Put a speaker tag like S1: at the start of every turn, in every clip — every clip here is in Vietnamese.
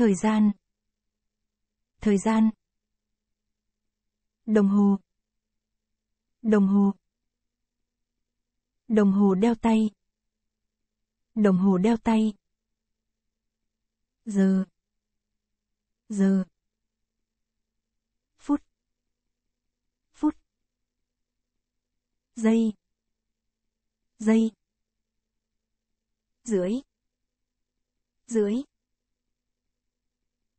S1: thời gian thời gian đồng hồ đồng hồ đồng hồ đeo tay đồng hồ đeo tay giờ giờ phút phút giây giây dưới dưới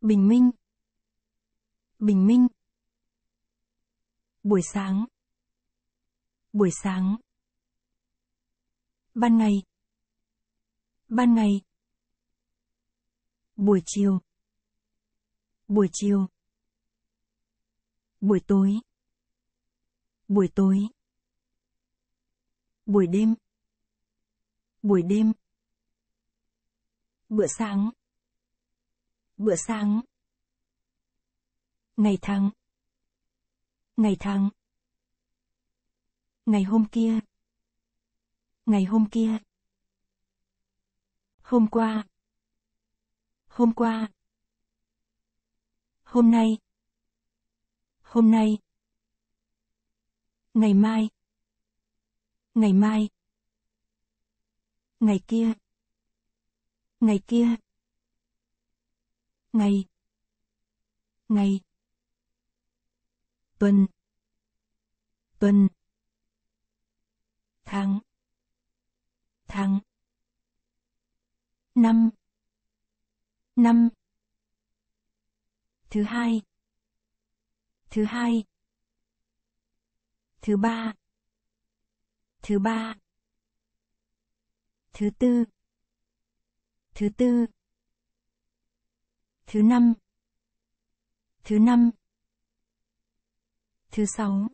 S1: Bình minh. Bình minh. Buổi sáng. Buổi sáng. Ban ngày. Ban ngày. Buổi chiều. Buổi chiều. Buổi tối. Buổi tối. Buổi đêm. Buổi đêm. Bữa sáng bữa sáng ngày tháng ngày tháng ngày hôm kia ngày hôm kia hôm qua hôm qua hôm nay hôm nay ngày mai ngày mai ngày kia ngày kia ngày ngày tuần tuần tháng tháng năm năm thứ hai thứ hai thứ ba thứ ba thứ tư thứ tư Thứ năm. Thứ năm. Thứ sáu.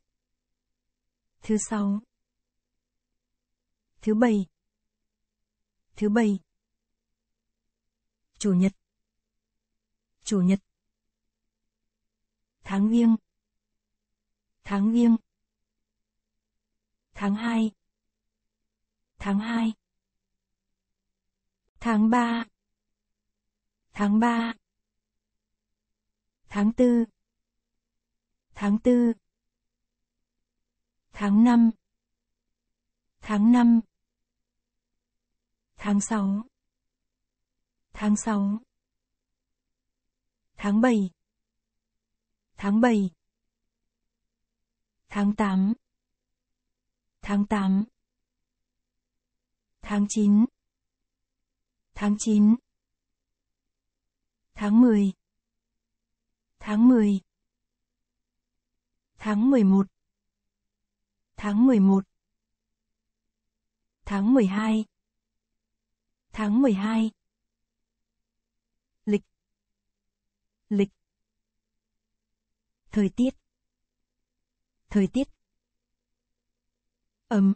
S1: Thứ sáu. Thứ bảy. Thứ bảy. Chủ nhật. Chủ nhật. Tháng Giêng. Tháng Giêng. Tháng hai, Tháng hai, Tháng ba, Tháng ba tháng tư tháng tư tháng năm tháng năm tháng sáu tháng sáu tháng bảy tháng bảy tháng tám tháng tám tháng chín tháng chín tháng mười Tháng 10 Tháng 11 Tháng 11 Tháng 12 Tháng 12 Lịch Lịch Thời tiết Thời tiết Ấm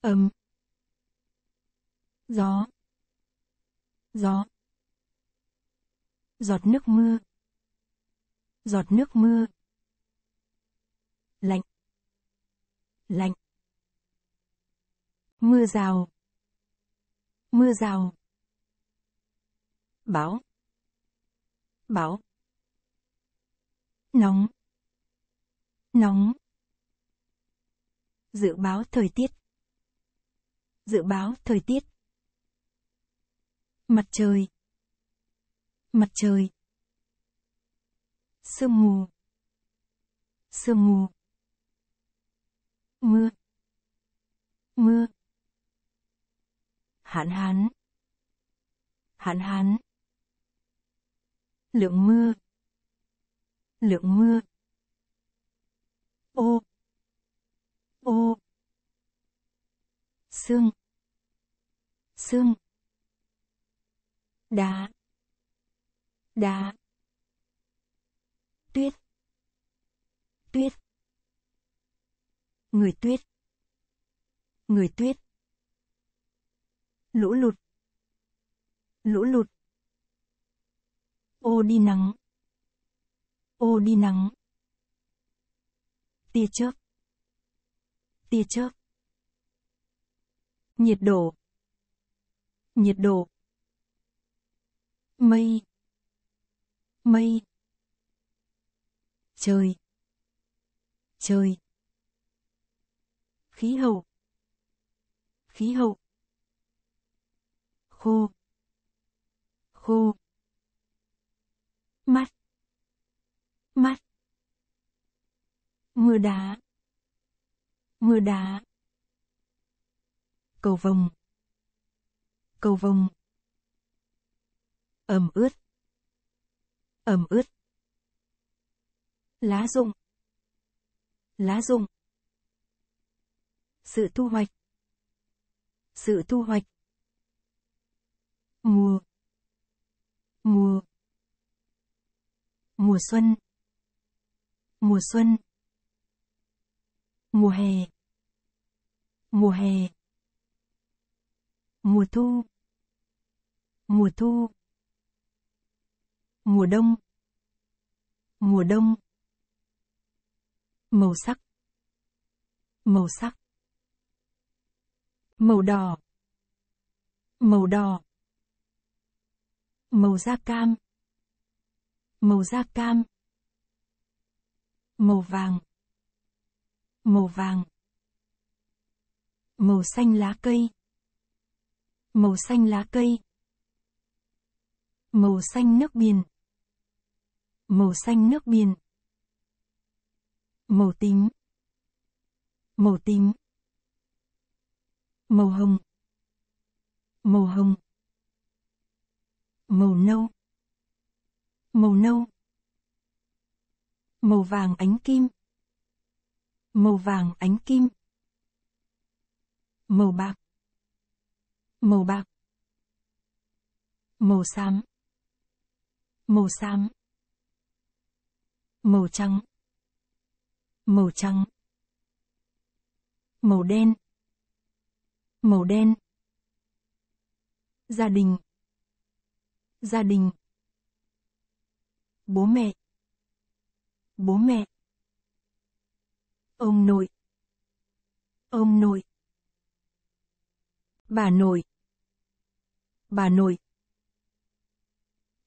S1: Ấm Gió Gió Giọt nước mưa giọt nước mưa lạnh lạnh mưa rào mưa rào báo báo nóng nóng dự báo thời tiết dự báo thời tiết mặt trời mặt trời sương mù sương mù mưa mưa hạn hán hạn hán lượng mưa lượng mưa ô ô xương xương đá đá tuyết tuyết người tuyết người tuyết lũ lụt lũ lụt ô đi nắng ô đi nắng tia chớp tia chớp nhiệt độ nhiệt độ mây mây chơi chơi khí hậu khí hậu khô khô mắt mắt mưa đá mưa đá cầu vồng cầu vồng ẩm ướt ẩm ướt lá rụng lá rụng sự thu hoạch sự thu hoạch mùa mùa mùa xuân mùa xuân mùa hè mùa hè mùa thu mùa thu mùa đông mùa đông màu sắc màu sắc màu đỏ màu đỏ màu da cam màu da cam màu vàng màu vàng màu xanh lá cây màu xanh lá cây màu xanh nước biển màu xanh nước biển màu tím màu tím màu hồng màu hồng màu nâu màu nâu màu vàng ánh kim màu vàng ánh kim màu bạc màu bạc màu xám màu xám màu trắng màu trắng màu đen màu đen gia đình gia đình bố mẹ bố mẹ ông nội ông nội bà nội bà nội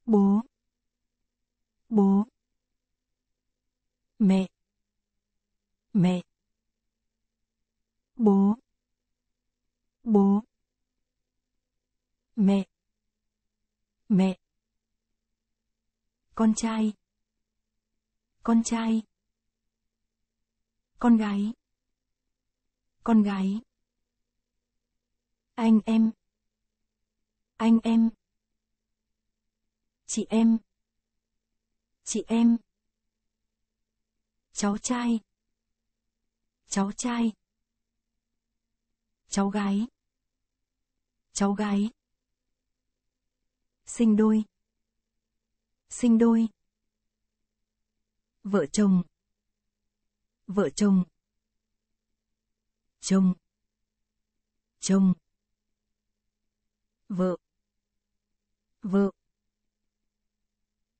S1: bố bố mẹ mẹ bố bố mẹ mẹ con trai con trai con gái con gái anh em anh em chị em chị em cháu trai cháu trai cháu gái cháu gái sinh đôi sinh đôi vợ chồng vợ chồng chồng chồng vợ vợ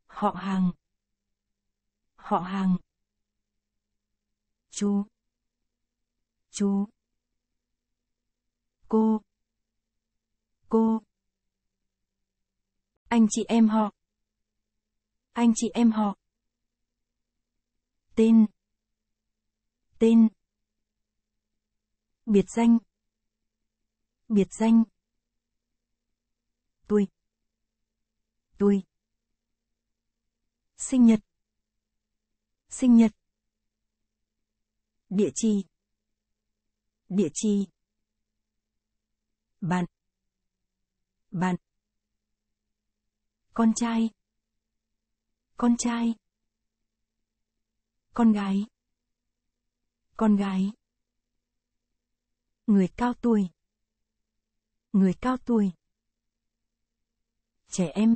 S1: họ hàng họ hàng chú chú cô cô anh chị em họ anh chị em họ tên tên biệt danh biệt danh tôi, tôi, sinh nhật sinh nhật địa chỉ Địa chi. Bạn. Bạn. Con trai. Con trai. Con gái. Con gái. Người cao tuổi. Người cao tuổi. Trẻ em.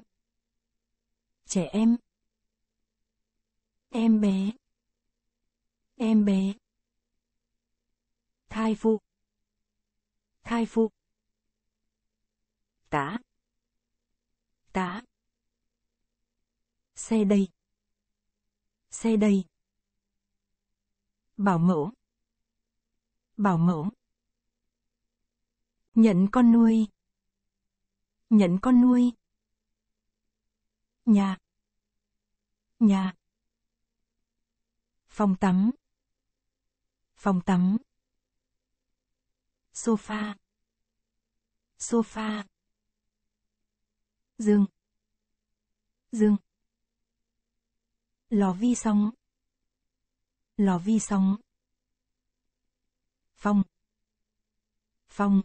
S1: Trẻ em. Em bé. Em bé thai phụ thai phụ tá tá xe đây xe đây bảo mẫu bảo mẫu nhận con nuôi nhận con nuôi nhà nhà phòng tắm phòng tắm sofa sofa giường, giường, lò vi sóng lò vi sóng phòng phòng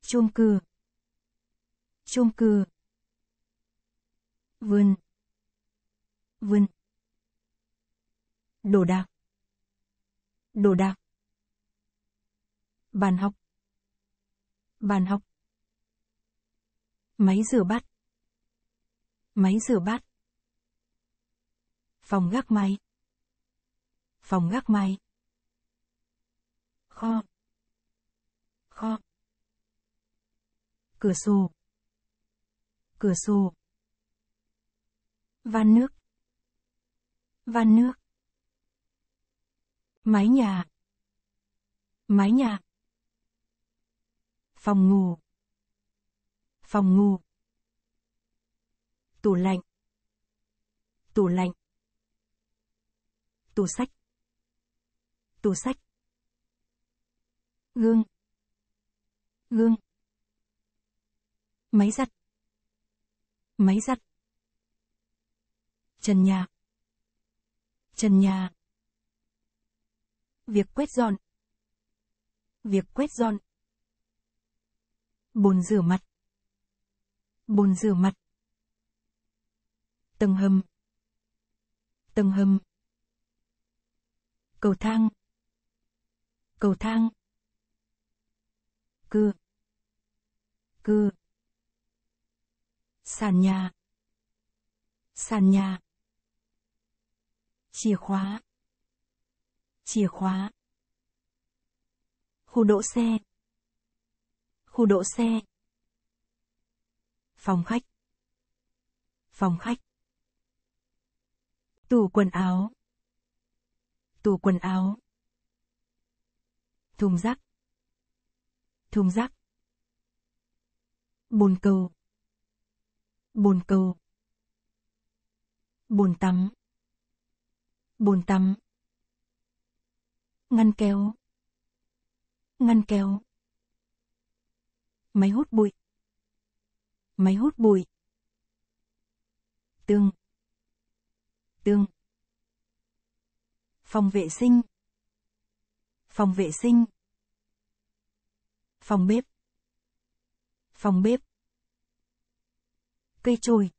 S1: chôm cừ chôm cừ vườn vườn đồ đạc đồ đạc Bàn học. Bàn học. Máy rửa bát. Máy rửa bát. Phòng gác máy. Phòng gác máy. Kho. Kho. Cửa sổ. Cửa sổ. Van nước. Van nước. Mái nhà. Mái nhà phòng ngủ phòng ngủ tủ lạnh tủ lạnh tủ sách tủ sách gương gương máy giặt máy giặt trần nhà trần nhà việc quét dọn việc quét dọn Bồn rửa mặt. Bồn rửa mặt. Tầng hầm. Tầng hầm. Cầu thang. Cầu thang. cư, cư, Sàn nhà. Sàn nhà. Chìa khóa. Chìa khóa. Khu đỗ xe khu đỗ xe phòng khách phòng khách tủ quần áo tủ quần áo thùng rác thùng rác bồn cầu bồn cầu bồn tắm bồn tắm ngăn kéo ngăn kéo máy hút bụi máy hút bụi tương tương phòng vệ sinh phòng vệ sinh phòng bếp phòng bếp cây chồi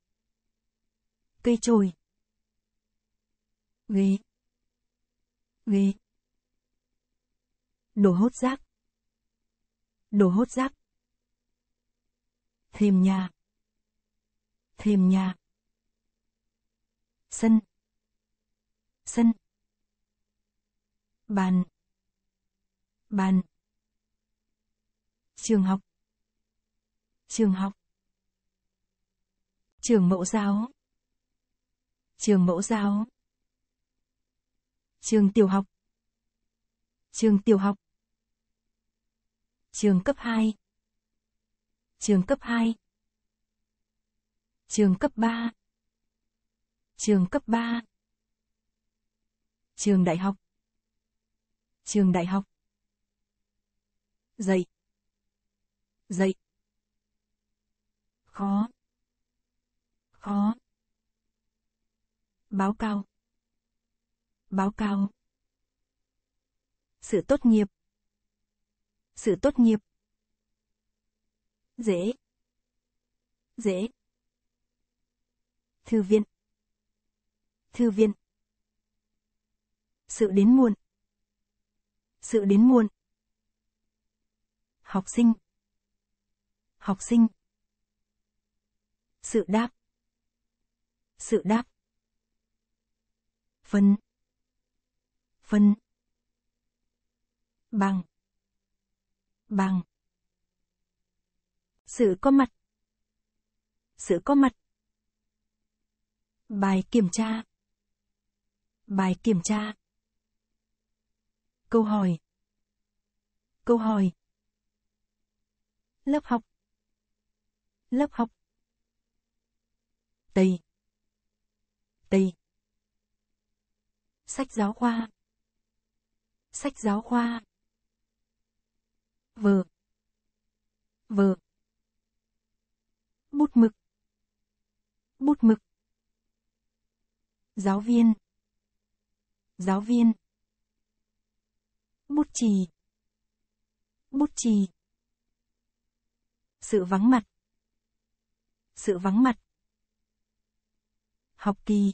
S1: cây chồi ghế ghế đồ hốt rác đồ hốt rác thêm nha thêm nha sân sân bàn bàn trường học trường học trường mẫu giáo trường mẫu giáo trường tiểu học trường tiểu học trường cấp 2 trường cấp 2, trường cấp 3, trường cấp 3, trường đại học, trường đại học, dạy, dạy, khó, khó, báo cáo, báo cáo, sự tốt nghiệp, sự tốt nghiệp dễ dễ thư viện thư viện sự đến muộn sự đến muộn học sinh học sinh sự đáp sự đáp phân phân bằng bằng sự có mặt. Sự có mặt. Bài kiểm tra. Bài kiểm tra. Câu hỏi. Câu hỏi. Lớp học. Lớp học. Tây. Tây. Sách giáo khoa. Sách giáo khoa. vừa, vừa bút mực bút mực giáo viên giáo viên bút chì bút chì sự vắng mặt sự vắng mặt học kỳ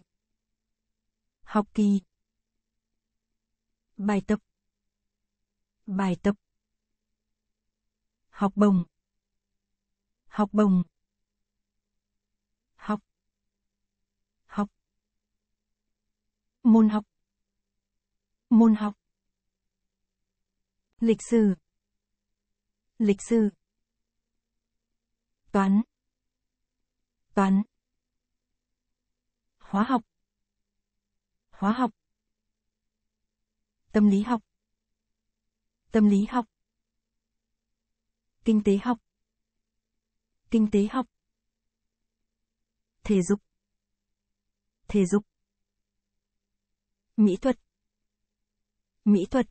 S1: học kỳ bài tập bài tập học bổng học bổng Môn học. Môn học. Lịch sử. Lịch sử. Toán. Toán. Hóa học. Hóa học. Tâm lý học. Tâm lý học. Kinh tế học. Kinh tế học. Thể dục. Thể dục mỹ thuật mỹ thuật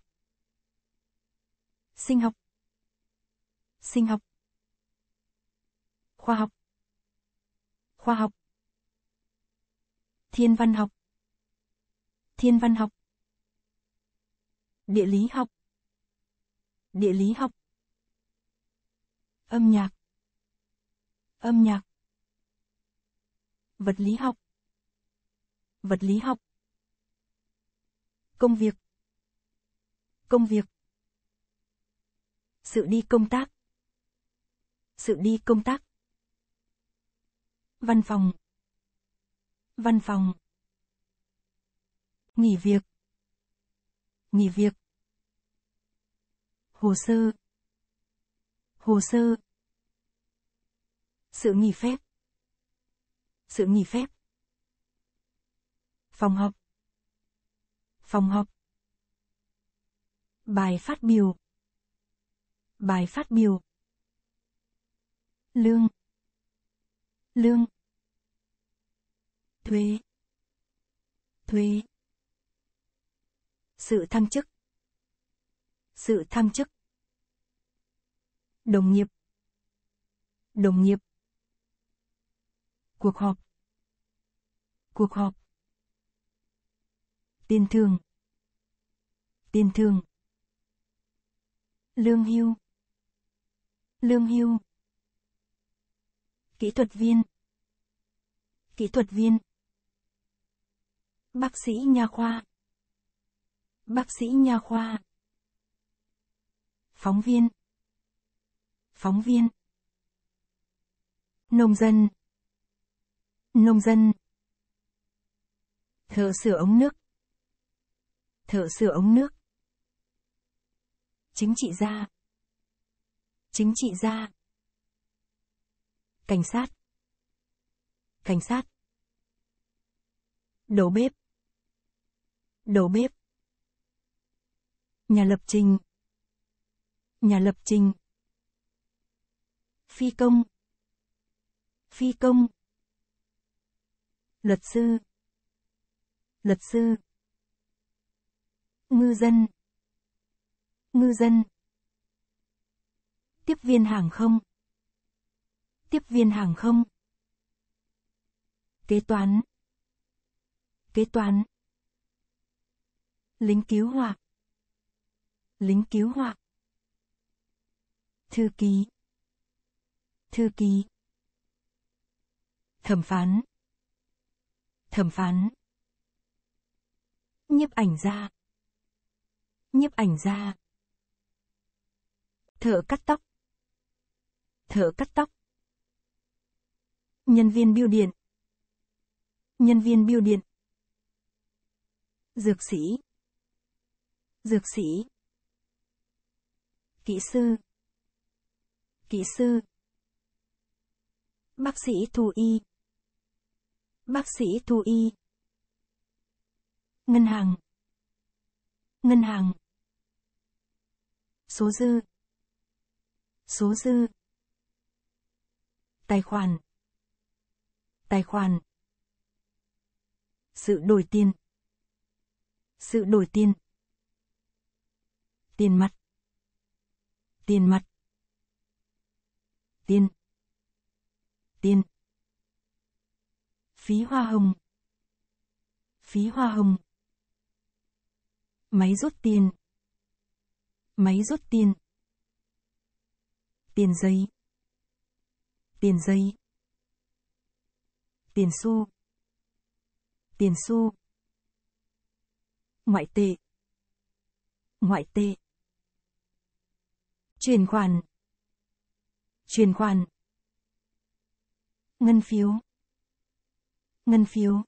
S1: sinh học sinh học khoa học khoa học thiên văn học thiên văn học địa lý học địa lý học âm nhạc âm nhạc vật lý học vật lý học Công việc. Công việc. Sự đi công tác. Sự đi công tác. Văn phòng. Văn phòng. Nghỉ việc. Nghỉ việc. Hồ sơ. Hồ sơ. Sự nghỉ phép. Sự nghỉ phép phòng họp Phòng họp. Bài phát biểu. Bài phát biểu. Lương. Lương. Thuế. Thuế. Sự thăng chức. Sự thăng chức. Đồng nghiệp. Đồng nghiệp. Cuộc họp. Cuộc họp. Tiền thường. Tiền thường. Lương hưu. Lương hưu. Kỹ thuật viên. Kỹ thuật viên. Bác sĩ nha khoa. Bác sĩ nha khoa. Phóng viên. Phóng viên. Nông dân. Nông dân. Thợ sửa ống nước thợ sửa ống nước. Chính trị gia. Chính trị gia. Cảnh sát. Cảnh sát. Đầu bếp. Đầu bếp. Nhà lập trình. Nhà lập trình. Phi công. Phi công. Luật sư. Luật sư. Ngư dân. Ngư dân. Tiếp viên hàng không. Tiếp viên hàng không. Kế toán. Kế toán. Lính cứu hỏa. Lính cứu hỏa. Thư ký. Thư ký. Thẩm phán. Thẩm phán. Nhiếp ảnh gia nhiếp ảnh gia thợ cắt tóc thợ cắt tóc nhân viên biêu điện nhân viên biêu điện dược sĩ dược sĩ kỹ sư kỹ sư bác sĩ thú y bác sĩ thú y ngân hàng ngân hàng số dư số dư tài khoản tài khoản sự đổi tiền sự đổi tiền tiền mặt tiền mặt tiền tiền phí hoa hồng phí hoa hồng máy rút tiền máy rút tiền tiền giấy tiền giấy tiền xu tiền xu ngoại tệ ngoại tệ chuyển khoản chuyển khoản ngân phiếu ngân phiếu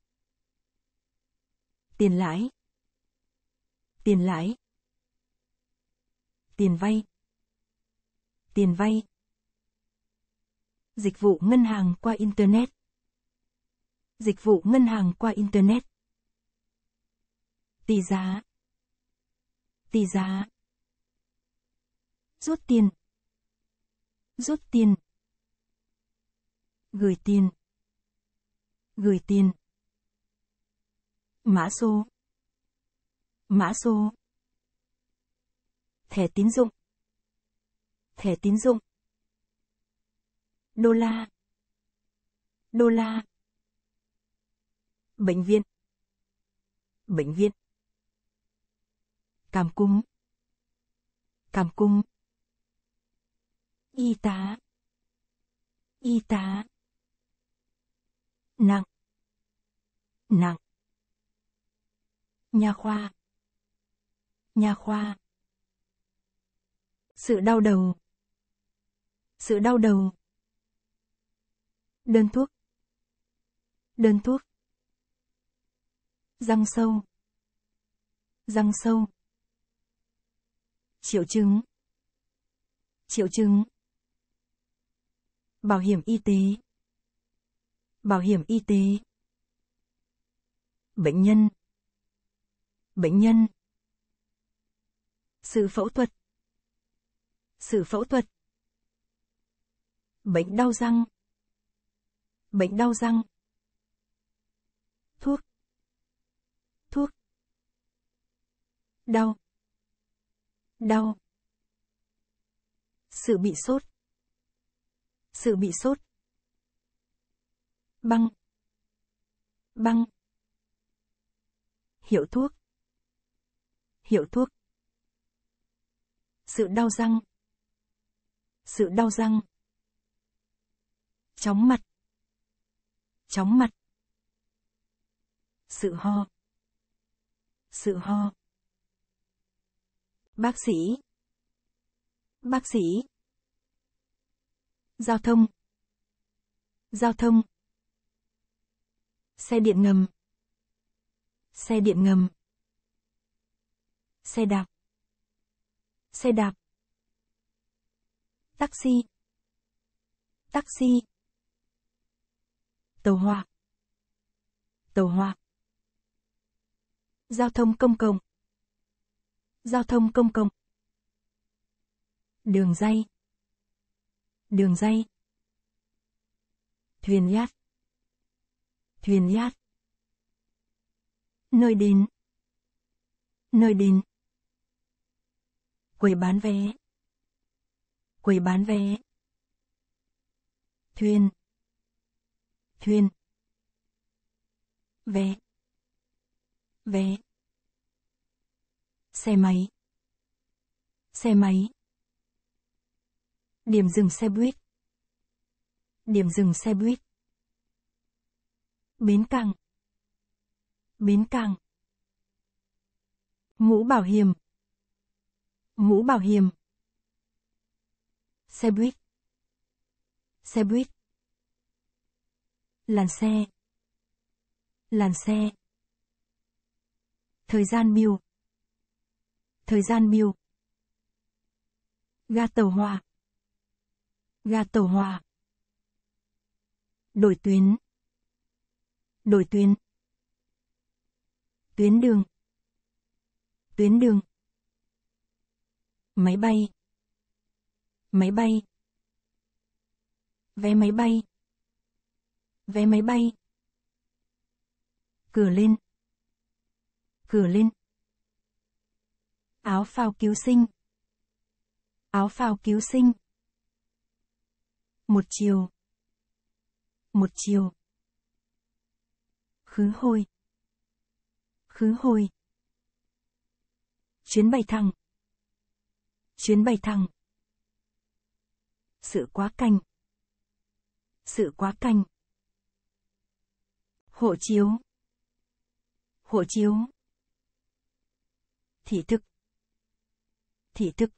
S1: tiền lãi tiền lãi tiền vay tiền vay dịch vụ ngân hàng qua internet dịch vụ ngân hàng qua internet tỷ giá tỷ giá rút tiền rút tiền gửi tiền gửi tiền mã số mã số thẻ tín dụng thẻ tín dụng đô la đô la bệnh viện bệnh viện cảm cúm cảm cúm y tá y tá nặng nặng nhà khoa nhà khoa sự đau đầu. Sự đau đầu. Đơn thuốc. Đơn thuốc. Răng sâu. Răng sâu. Triệu chứng. Triệu chứng. Bảo hiểm y tế. Bảo hiểm y tế. Bệnh nhân. Bệnh nhân. Sự phẫu thuật sự phẫu thuật. Bệnh đau răng. Bệnh đau răng. Thuốc. Thuốc. Đau. Đau. Sự bị sốt. Sự bị sốt. Băng. Băng. Hiệu thuốc. Hiệu thuốc. Sự đau răng sự đau răng. Chóng mặt. Chóng mặt. Sự ho. Sự ho. Bác sĩ. Bác sĩ. Giao thông. Giao thông. Xe điện ngầm. Xe điện ngầm. Xe đạp. Xe đạp taxi taxi tàu hỏa tàu hỏa giao thông công cộng giao thông công cộng đường dây đường dây thuyền yat thuyền yat nơi đến nơi đến quầy bán vé quầy bán vé thuyền thuyền vé vé xe máy xe máy điểm dừng xe buýt điểm dừng xe buýt bến cảng bến cảng mũ bảo hiểm mũ bảo hiểm xe buýt xe buýt làn xe làn xe thời gian miêu thời gian miêu ga tàu hòa ga tàu hòa đổi tuyến đổi tuyến tuyến đường tuyến đường máy bay máy bay vé máy bay vé máy bay cửa lên cửa lên áo phao cứu sinh áo phao cứu sinh một chiều một chiều khứ hồi khứ hồi chuyến bay thẳng chuyến bay thẳng sự quá canh sự quá canh hộ chiếu hộ chiếu thị thực thị thực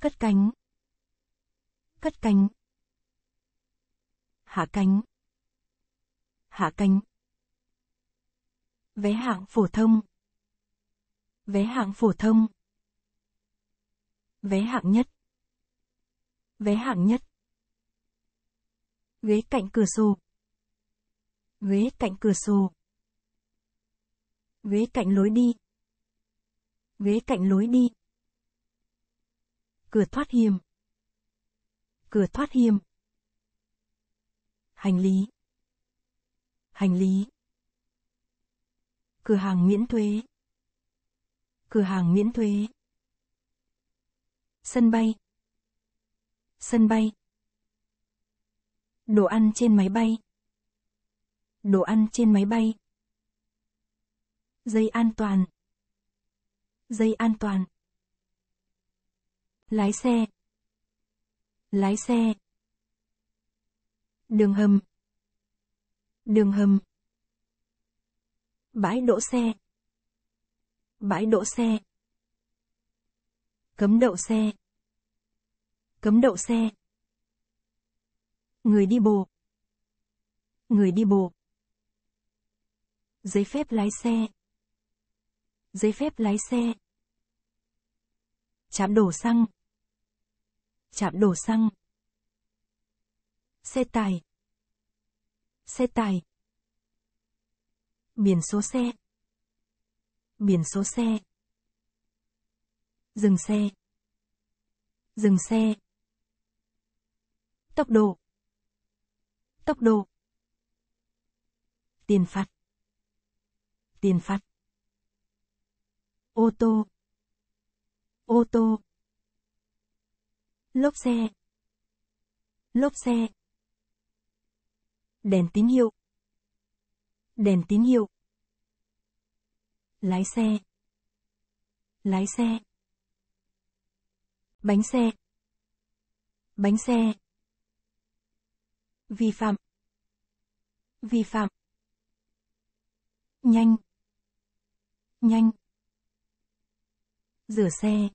S1: cất cánh cất cánh hạ cánh hạ cánh vé hạng phổ thông vé hạng phổ thông vé hạng nhất Vé hạng nhất. Ghế cạnh cửa sổ. Ghế cạnh cửa sổ. Ghế cạnh lối đi. Ghế cạnh lối đi. Cửa thoát hiểm, Cửa thoát hiểm, Hành lý. Hành lý. Cửa hàng miễn thuế. Cửa hàng miễn thuế. Sân bay sân bay. Đồ ăn trên máy bay. Đồ ăn trên máy bay. Dây an toàn. Dây an toàn. Lái xe. Lái xe. Đường hầm. Đường hầm. Bãi đỗ xe. Bãi đỗ xe. Cấm đậu xe. Cấm đậu xe. Người đi bộ. Người đi bộ. Giấy phép lái xe. Giấy phép lái xe. Chạm đổ xăng. Chạm đổ xăng. Xe tải. Xe tải. Biển số xe. Biển số xe. Dừng xe. Dừng xe. Tốc độ. Tốc độ. Tiền phạt. Tiền phạt. Ô tô. Ô tô. Lốp xe. Lốp xe. Đèn tín hiệu. Đèn tín hiệu. Lái xe. Lái xe. Bánh xe. Bánh xe vi phạm vi phạm nhanh nhanh rửa xe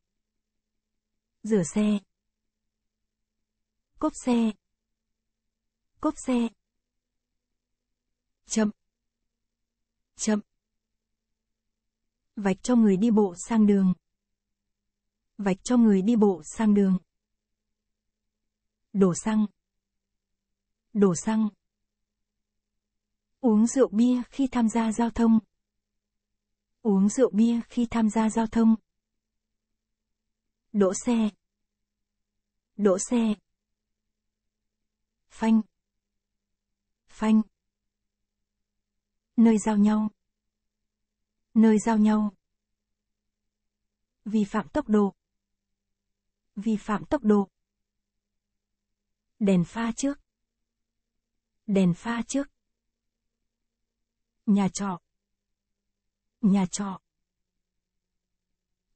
S1: rửa xe cốp xe cốp xe chậm chậm vạch cho người đi bộ sang đường vạch cho người đi bộ sang đường đổ xăng đổ xăng. Uống rượu bia khi tham gia giao thông. Uống rượu bia khi tham gia giao thông. Đỗ xe. Đỗ xe. Phanh. Phanh. Nơi giao nhau. Nơi giao nhau. Vi phạm tốc độ. Vi phạm tốc độ. Đèn pha trước đèn pha trước nhà trọ nhà trọ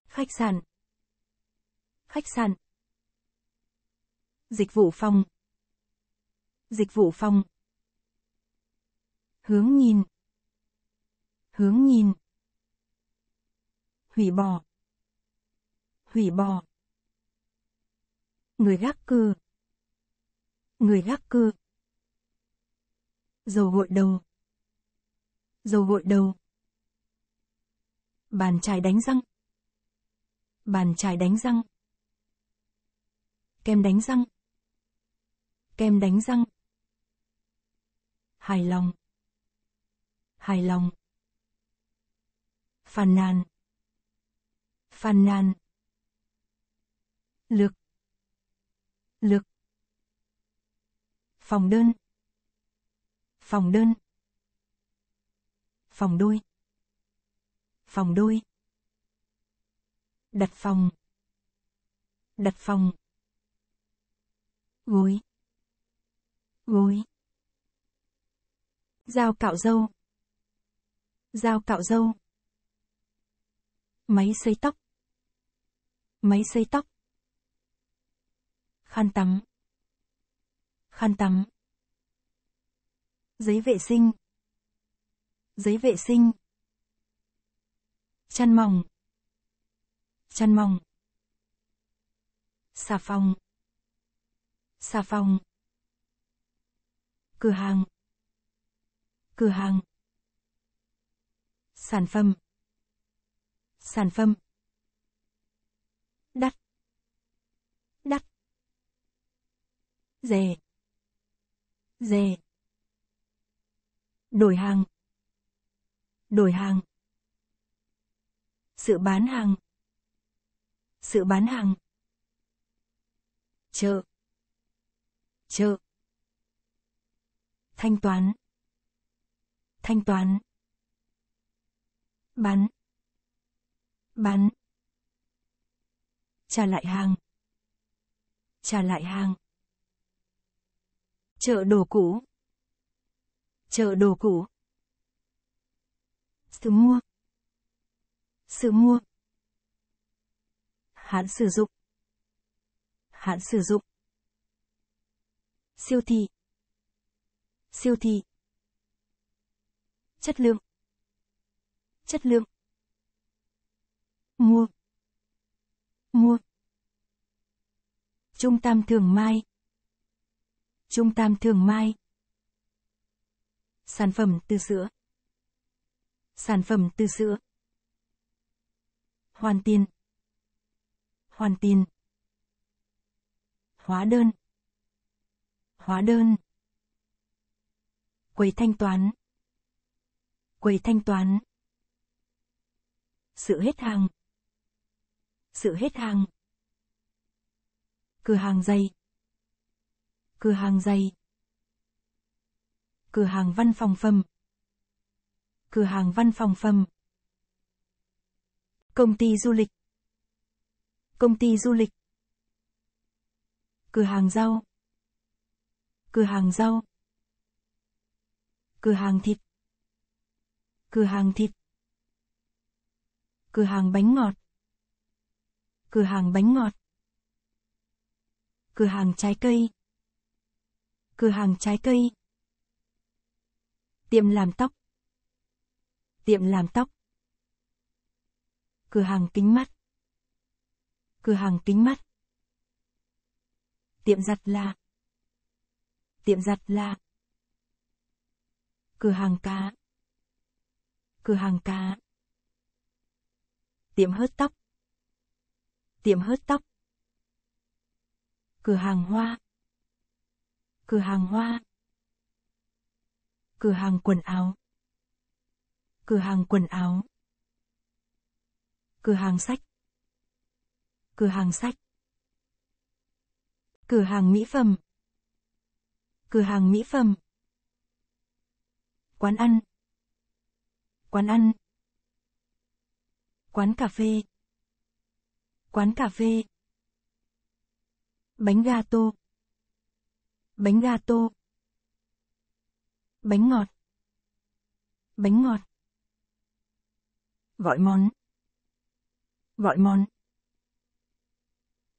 S1: khách sạn khách sạn dịch vụ phòng dịch vụ phòng hướng nhìn hướng nhìn hủy bỏ hủy bỏ người gác cư người gác cư Dầu gội đầu. Dầu gội đầu. Bàn chải đánh răng. Bàn chải đánh răng. Kem đánh răng. Kem đánh răng. Hài lòng. Hài lòng. Phàn nàn. Phàn nàn. lược, lược, Phòng đơn phòng đơn phòng đôi phòng đôi đặt phòng đặt phòng gối gối dao cạo râu dao cạo râu máy xây tóc máy xây tóc khăn tắm khăn tắm giấy vệ sinh giấy vệ sinh chăn mỏng chăn mỏng xà phòng xà phòng cửa hàng cửa hàng sản phẩm sản phẩm đắt đắt dề dề Đổi hàng. Đổi hàng. Sự bán hàng. Sự bán hàng. Chợ. Chợ. Thanh toán. Thanh toán. Bán. Bán. Trả lại hàng. Trả lại hàng. Chợ đồ cũ chợ đồ cũ. Sự mua. Sự mua. Hạn sử dụng. Hạn sử dụng. Siêu thị. Siêu thị. Chất lượng. Chất lượng. Mua. Mua. Trung tâm thường mai. Trung tâm thường mai. Sản phẩm từ sữa. Sản phẩm từ sữa. Hoàn tiền. Hoàn tiền. Hóa đơn. Hóa đơn. Quầy thanh toán. Quầy thanh toán. Sự hết hàng. Sự hết hàng. Cửa hàng giày. Cửa hàng giày cửa hàng văn phòng phẩm. Cửa hàng văn phòng phẩm. Công ty du lịch. Công ty du lịch. Cửa hàng rau. Cửa hàng rau. Cửa hàng thịt. Cửa hàng thịt. Cửa hàng bánh ngọt. Cửa hàng bánh ngọt. Cửa hàng trái cây. Cửa hàng trái cây Tiệm làm tóc. Tiệm làm tóc. Cửa hàng kính mắt. Cửa hàng kính mắt. Tiệm giặt la Tiệm giặt la Cửa hàng cá. Cửa hàng cá. Tiệm hớt tóc. Tiệm hớt tóc. Cửa hàng hoa. Cửa hàng hoa cửa hàng quần áo cửa hàng quần áo cửa hàng sách cửa hàng sách cửa hàng mỹ phẩm cửa hàng mỹ phẩm quán ăn quán ăn quán cà phê quán cà phê bánh gà tô bánh gà tô bánh ngọt bánh ngọt gọi món gọi món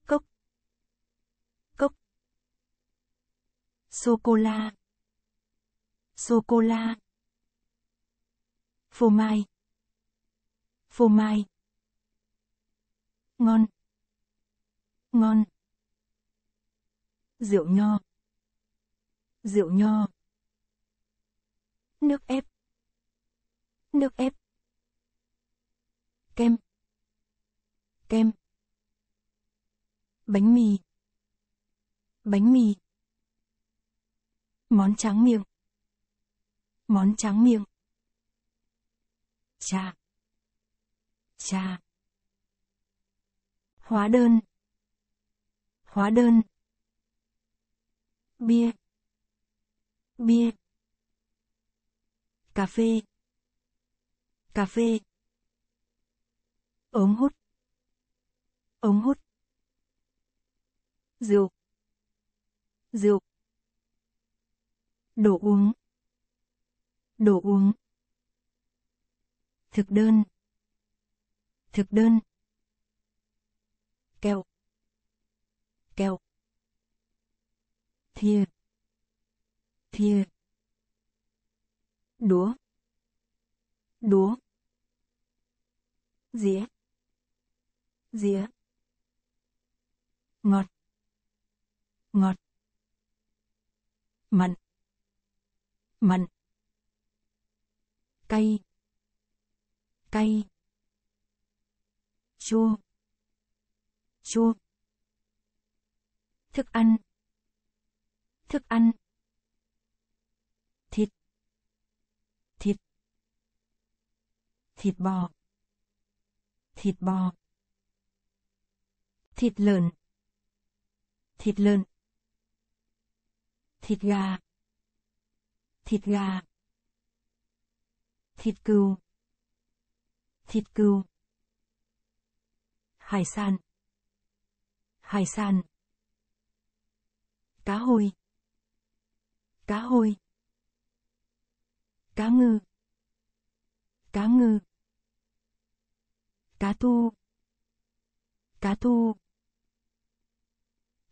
S1: cốc cốc sô cô la sô cô la phô mai phô mai ngon ngon rượu nho rượu nho nước ép nước ép kem kem bánh mì bánh mì món tráng miệng món tráng miệng trà trà hóa đơn hóa đơn bia bia cà phê cà phê ống hút ống hút rượu rượu đồ uống đồ uống thực đơn thực đơn keo, keo, thìa thìa đúa đúa dĩa dĩa ngọt ngọt mặn mặn cay cay chua chua thức ăn thức ăn thịt bò thịt bò thịt lợn thịt lợn thịt gà thịt gà thịt cừu thịt cừu hải sản hải sản cá hồi cá hồi cá ngừ cá ngừ cá tu cá tu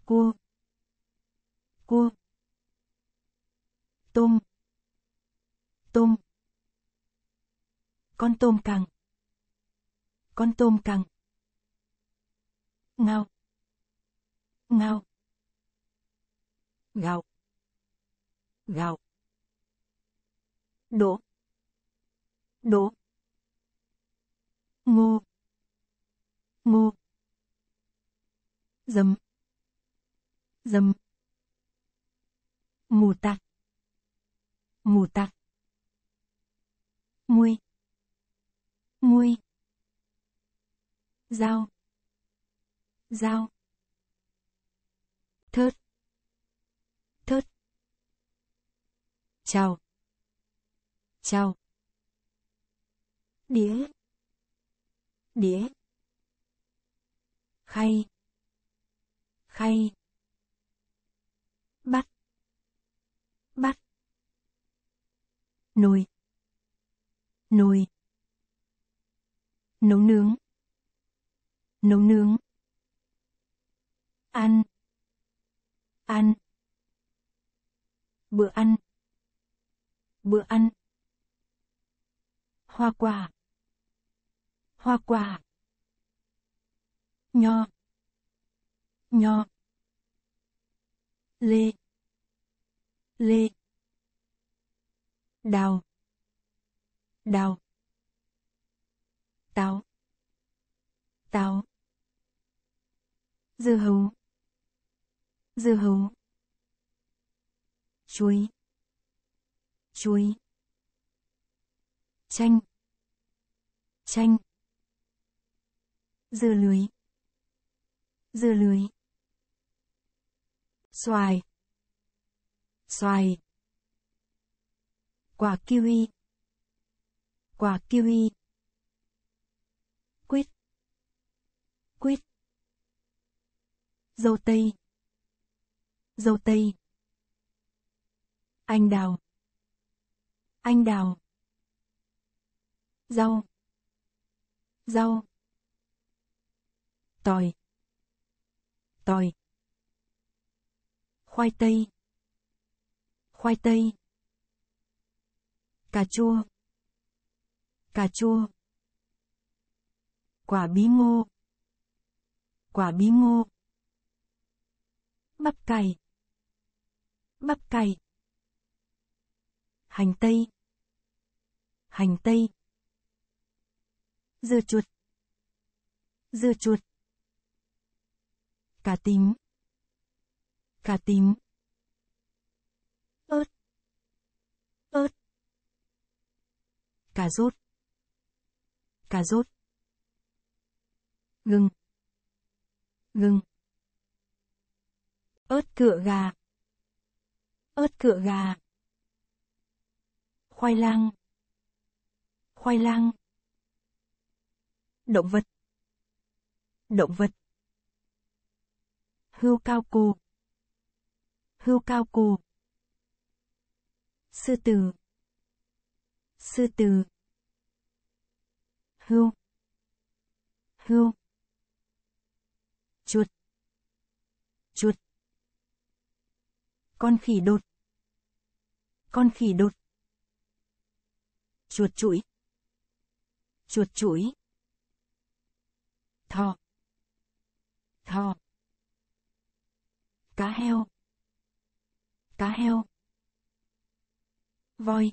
S1: cua cua tôm tôm con tôm càng con tôm càng ngao ngao gạo gạo đỗ đỗ ngô ngô dấm, dấm, mù tạc mù tạc nguôi nguôi dao dao thớt thớt chào chào đĩa đĩa khay khay bắt bắt nồi nồi nấu nướng nấu nướng ăn ăn bữa ăn bữa ăn hoa quả hoa quả nho nho lê lê đào đào táo táo dưa hấu dưa hấu chuối chuối chanh chanh dưa lưới dưa lưới xoài xoài quả kiwi quả kiwi quýt quýt dâu tây dâu tây anh đào anh đào rau rau tỏi tỏi khoai tây khoai tây cà chua cà chua quả bí ngô quả bí ngô bắp cải bắp cải hành tây hành tây dưa chuột dưa chuột cà tím cà tím ớt ớt cà rốt cà rốt gừng gừng ớt cựa gà ớt cựa gà khoai lang khoai lang động vật động vật Hưu cao cô. Hưu cao cô. Sư tử. Sư tử. Hưu. Hưu. Chuột. Chuột. Con khỉ đột. Con khỉ đột. Chuột chuỗi. Chuột chuỗi. Thọ. Thọ cá heo cá heo voi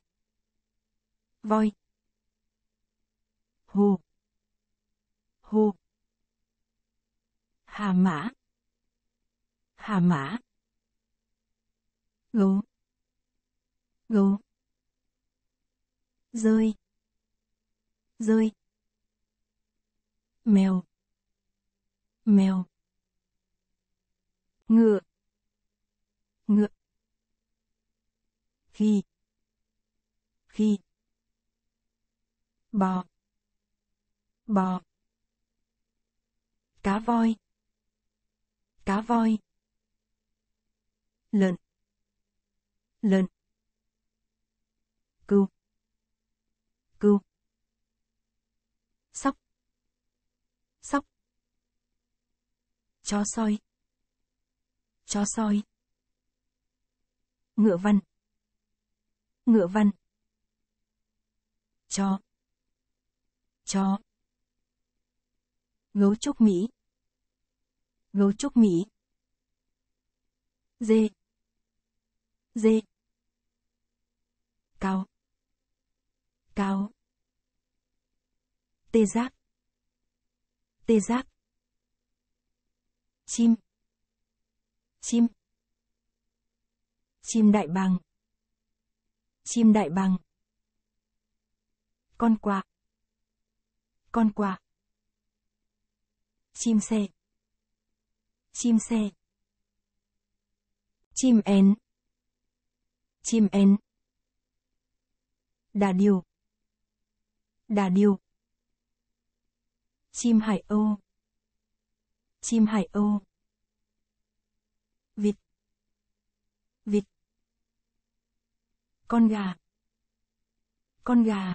S1: voi hồ hồ hà mã hà mã gấu gấu rơi rơi mèo mèo ngựa ngựa khi khi bò bò cá voi cá voi lợn lợn cừu cừu sóc sóc chó soi chó soi ngựa văn ngựa văn cho cho gấu trúc mỹ gấu trúc mỹ dê dê cao cao tê giác tê giác chim chim Chim đại bàng. Chim đại bàng. Con quạ. Con quạ. Chim xe. Chim xe. Chim én. Chim én. Đà điểu. Đà điểu. Chim hải âu. Chim hải âu. Vịt. Vịt. Con gà. Con gà.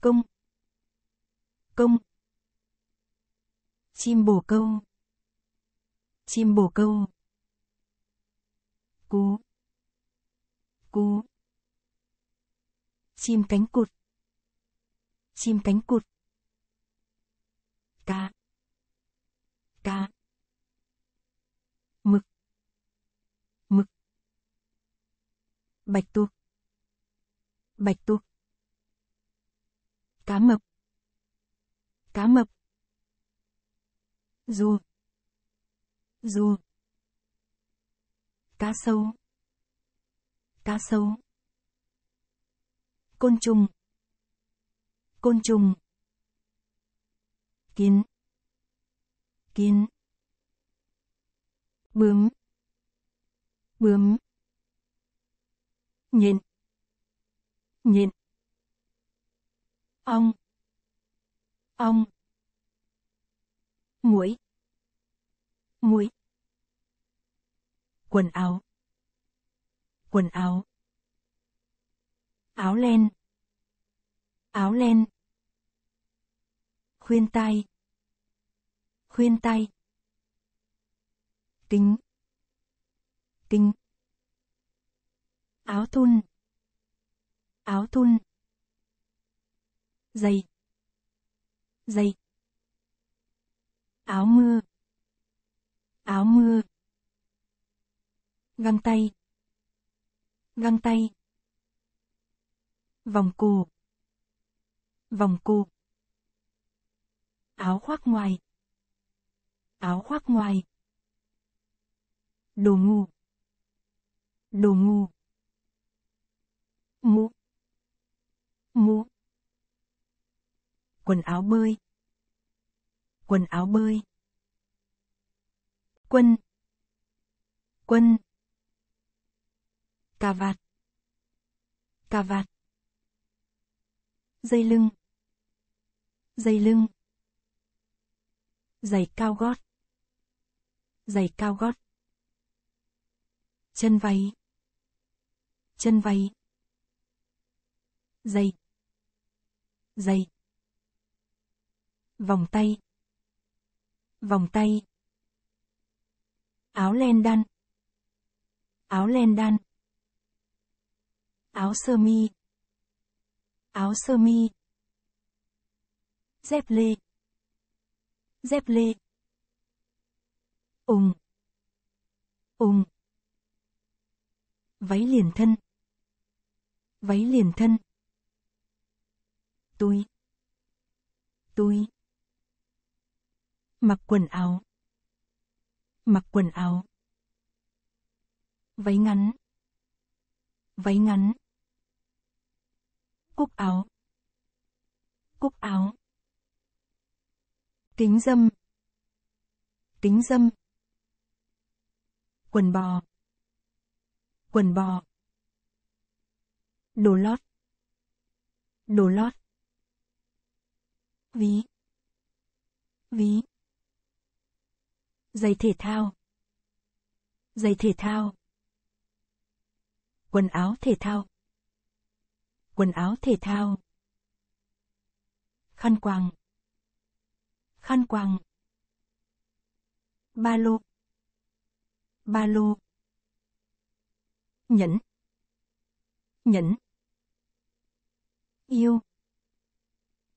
S1: Công. Công. Chim bồ câu. Chim bồ câu. Cú. Cú. Chim cánh cụt. Chim cánh cụt. Cá. Cá. Bạch tuộc. Bạch tuộc. Cá mập. Cá mập. Rùa. Rùa. Cá sâu, Cá sâu, Côn trùng. Côn trùng. Kiến. Kiến. Bướm. Bướm nhìn nhìn ông ông muỗi muỗi quần áo quần áo áo len áo len khuyên tai khuyên tai kính kính áo thun áo thun giày giày áo mưa áo mưa găng tay găng tay vòng cổ vòng cổ áo khoác ngoài áo khoác ngoài đồ ngủ đồ ngủ mũ mũ quần áo bơi quần áo bơi quân quân cà vạt cà vạt dây lưng dây lưng giày cao gót giày cao gót chân váy chân váy dây dây vòng tay vòng tay áo len đan áo len đan áo sơ mi áo sơ mi dép lê dép lê ùng ùng váy liền thân váy liền thân tôi tôi mặc quần áo mặc quần áo váy ngắn váy ngắn cúc áo cúc áo kính dâm kính dâm quần bò quần bò đồ lót đồ lót ví ví giày thể thao giày thể thao quần áo thể thao quần áo thể thao khăn quàng khăn quàng ba lô ba lô nhẫn nhẫn yêu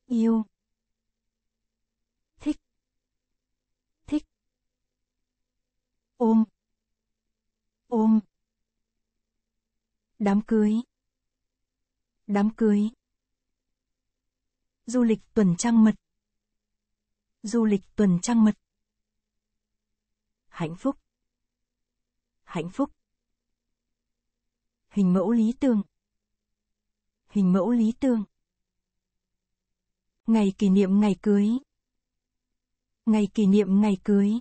S1: yêu ôm ôm đám cưới đám cưới du lịch tuần trăng mật du lịch tuần trăng mật hạnh phúc hạnh phúc hình mẫu lý tưởng hình mẫu lý tưởng ngày kỷ niệm ngày cưới ngày kỷ niệm ngày cưới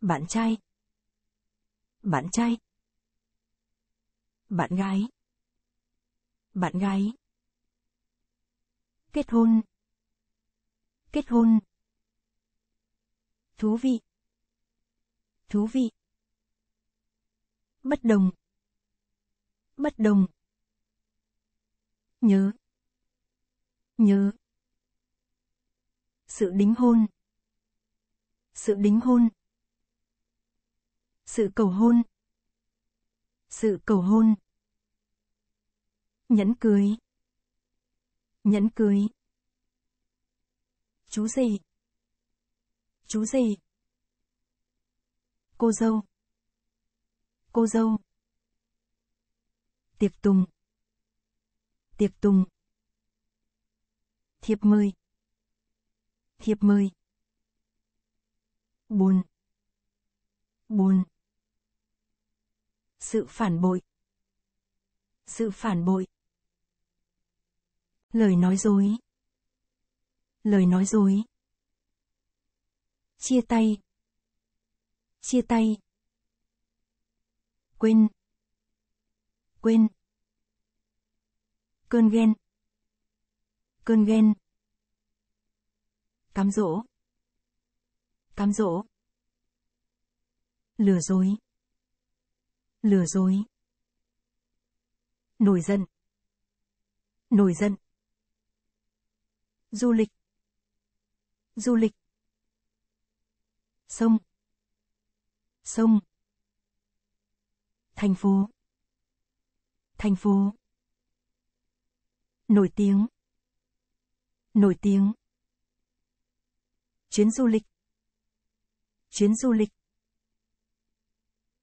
S1: bạn trai bạn trai bạn gái bạn gái kết hôn kết hôn thú vị thú vị bất đồng bất đồng nhớ nhớ sự đính hôn sự đính hôn sự cầu hôn. Sự cầu hôn. Nhẫn cưới. Nhẫn cưới. Chú gì? Chú gì? Cô dâu. Cô dâu. tiệp tùng. tiệp tùng. Thiệp mời. Thiệp mời. Buồn. Buồn sự phản bội sự phản bội lời nói dối lời nói dối chia tay chia tay quên quên cơn ghen cơn ghen cám dỗ cám dỗ lừa dối lừa dối nổi giận nổi giận du lịch du lịch sông sông thành phố thành phố nổi tiếng nổi tiếng chuyến du lịch chuyến du lịch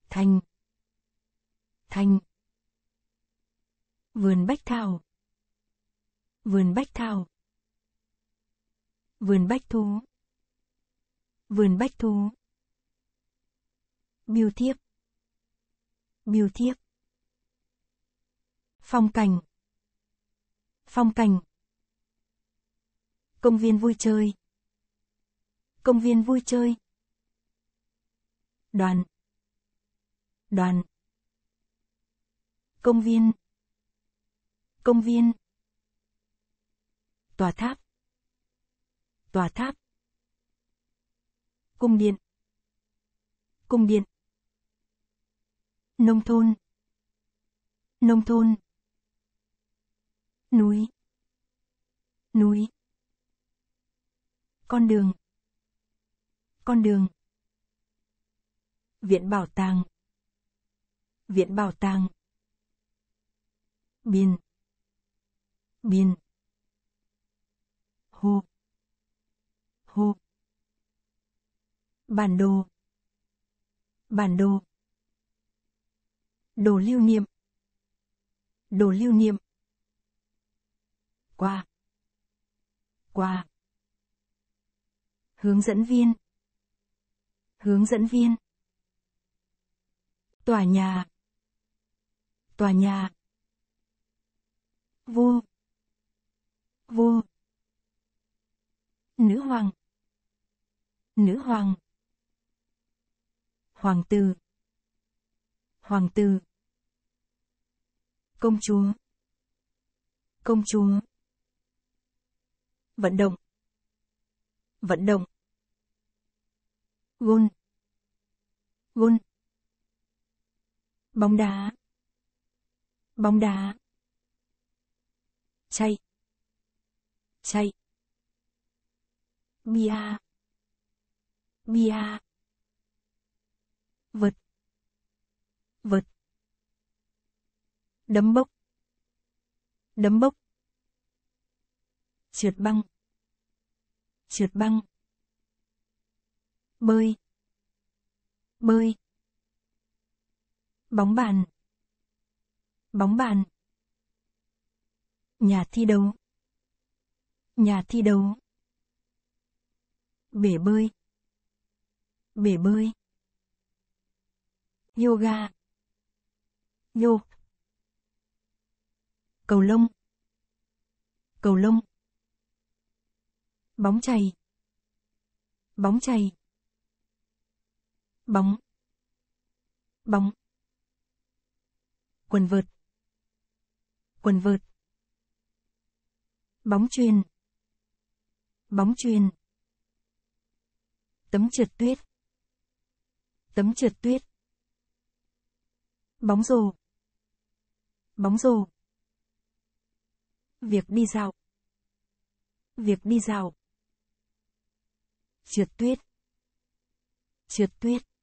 S1: thành Thanh. Vườn bách thảo. Vườn bách thảo. Vườn bách thú. Vườn bách thú. Biêu thiếp. Biêu thiếp. Phong cảnh. Phong cảnh. Công viên vui chơi. Công viên vui chơi. Đoàn. Đoàn công viên công viên tòa tháp tòa tháp cung điện cung điện nông thôn nông thôn núi núi con đường con đường viện bảo tàng viện bảo tàng biên biên hô hô bản đồ bản đồ đồ lưu niệm đồ lưu niệm qua qua hướng dẫn viên hướng dẫn viên tòa nhà tòa nhà vua vua nữ hoàng nữ hoàng hoàng tử hoàng tử công chúa công chúa vận động vận động gôn gôn bóng đá bóng đá chay chay mia mia vật vật đấm bốc đấm bốc trượt băng trượt băng bơi bơi bóng bàn bóng bàn Nhà thi đấu. Nhà thi đấu. Bể bơi. Bể bơi. Yoga. Yo. Cầu lông. Cầu lông. Bóng chày. Bóng chày. Bóng. Bóng. Quần vợt. Quần vợt. Bóng chuyền. Bóng chuyền. Tấm trượt tuyết. Tấm trượt tuyết. Bóng rổ. Bóng rổ. Việc đi dạo. Việc đi dạo. Trượt tuyết. Trượt tuyết.